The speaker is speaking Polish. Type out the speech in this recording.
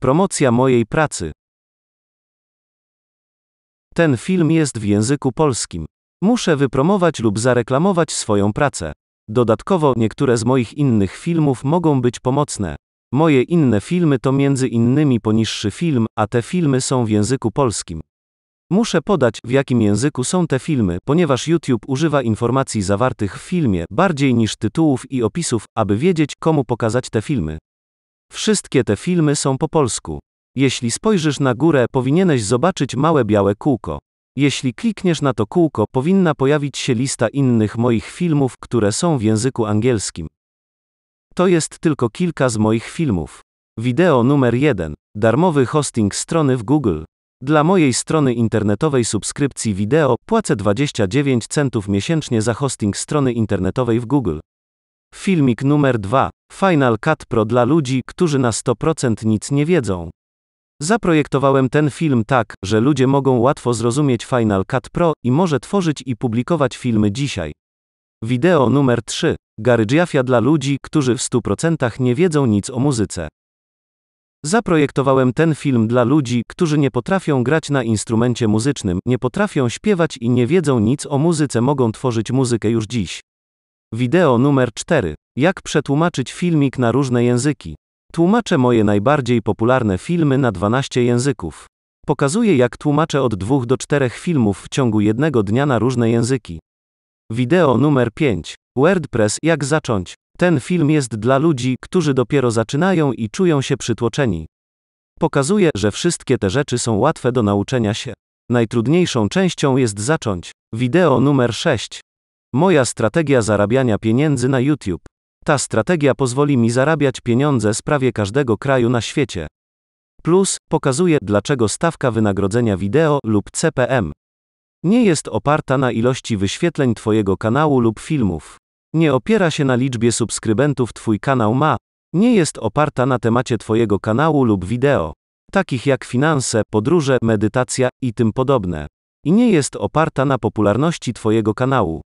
Promocja mojej pracy. Ten film jest w języku polskim. Muszę wypromować lub zareklamować swoją pracę. Dodatkowo niektóre z moich innych filmów mogą być pomocne. Moje inne filmy to między innymi poniższy film, a te filmy są w języku polskim. Muszę podać, w jakim języku są te filmy, ponieważ YouTube używa informacji zawartych w filmie bardziej niż tytułów i opisów, aby wiedzieć, komu pokazać te filmy. Wszystkie te filmy są po polsku. Jeśli spojrzysz na górę, powinieneś zobaczyć małe białe kółko. Jeśli klikniesz na to kółko, powinna pojawić się lista innych moich filmów, które są w języku angielskim. To jest tylko kilka z moich filmów. Wideo numer 1. Darmowy hosting strony w Google. Dla mojej strony internetowej subskrypcji wideo płacę 29 centów miesięcznie za hosting strony internetowej w Google. Filmik numer 2. Final Cut Pro dla ludzi, którzy na 100% nic nie wiedzą. Zaprojektowałem ten film tak, że ludzie mogą łatwo zrozumieć Final Cut Pro i może tworzyć i publikować filmy dzisiaj. Wideo numer 3. Garydżiafia dla ludzi, którzy w 100% nie wiedzą nic o muzyce. Zaprojektowałem ten film dla ludzi, którzy nie potrafią grać na instrumencie muzycznym, nie potrafią śpiewać i nie wiedzą nic o muzyce, mogą tworzyć muzykę już dziś. Wideo numer 4. Jak przetłumaczyć filmik na różne języki? Tłumaczę moje najbardziej popularne filmy na 12 języków. Pokazuję jak tłumaczę od 2 do 4 filmów w ciągu jednego dnia na różne języki. Wideo numer 5. WordPress jak zacząć? Ten film jest dla ludzi, którzy dopiero zaczynają i czują się przytłoczeni. Pokazuję, że wszystkie te rzeczy są łatwe do nauczenia się. Najtrudniejszą częścią jest zacząć. Wideo numer 6. Moja strategia zarabiania pieniędzy na YouTube. Ta strategia pozwoli mi zarabiać pieniądze z prawie każdego kraju na świecie. Plus, pokazuje, dlaczego stawka wynagrodzenia wideo lub CPM nie jest oparta na ilości wyświetleń Twojego kanału lub filmów. Nie opiera się na liczbie subskrybentów Twój kanał ma. Nie jest oparta na temacie Twojego kanału lub wideo, takich jak finanse, podróże, medytacja i tym podobne. I nie jest oparta na popularności Twojego kanału.